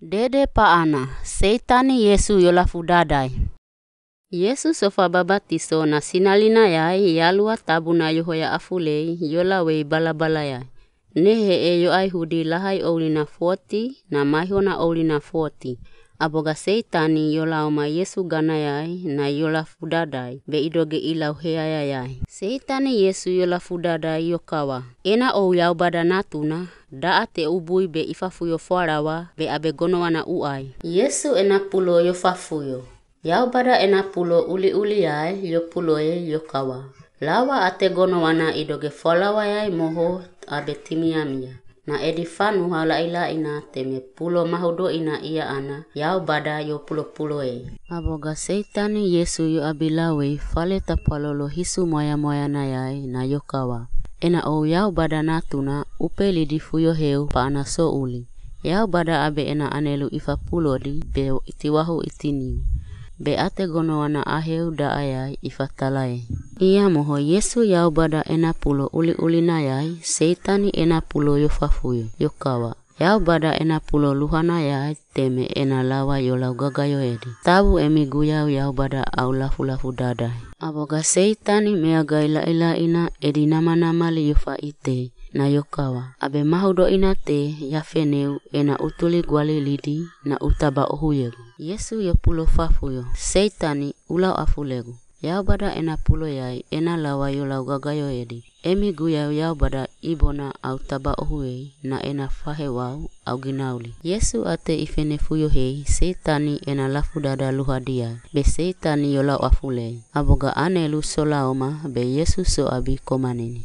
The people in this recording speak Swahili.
Dede paana, seitani Yesu yolafudadai. Yesu sofa babatiso na sinalinayai yalua tabuna yohoya afulei yolawei balabalayai. Nehe e yo ai hudi lahai oulina foti, na maihona oulina foti. Aboga seitani yola oma Yesu ganayai na yola fudadai be idoge ilau heayayai. Seitani Yesu yola fudadai yokawa. Ena ou natuna badanatuna da'a te ubui be ifafuyo foarawa be abe gonowana u'ai. Yesu ena pulo yofafuyo yaubada ena pulo uli uli yai yo e yokawa. Lawa ate gonowana idoge folawa yai moho abe timiamia. na edifanu hala ila ina teme pulo mahudo ina ia ana yau bada yo pulo pulo e. Aboga seitani yesu yu abilawe fale tapalolo hisu moya moya na yai na yokawa. Ena o yau bada natuna upe lidifu yo heu pa ana so uli. Yau bada abe ena anelu ifa pulo di be itiwahu itiniu. Be ate gono wana aheu da ayai ifa talae. Ia moho Yesu yau bada ena pulo uli uli nayai, seitani ena pulo yofafuyo, yokawa. Yau bada ena pulo luhana yai, teme ena lawa yolau yo edi. Tabu emi guyau yau bada au lafu lafu dadai. Aboga seitani mea gaila ila ina edi nama nama li yofa itei na yokawa. Abe mahudo ina te yafeneu ena utuli gwali lidi na utaba ohuyegu. Yesu yopulo fafuyo, seitani ulau afulegu yaubada ena puloiai ena lauaio laugagaioedi. Emi guiau yaubada ibona au tabaohuei na ena whahewau au ginauli. Yesu ate ifenefuyo hei seitani ena lafudada luhadia be seitani yola afulei. Aboga anelu solaoma be Yesu soabi komanini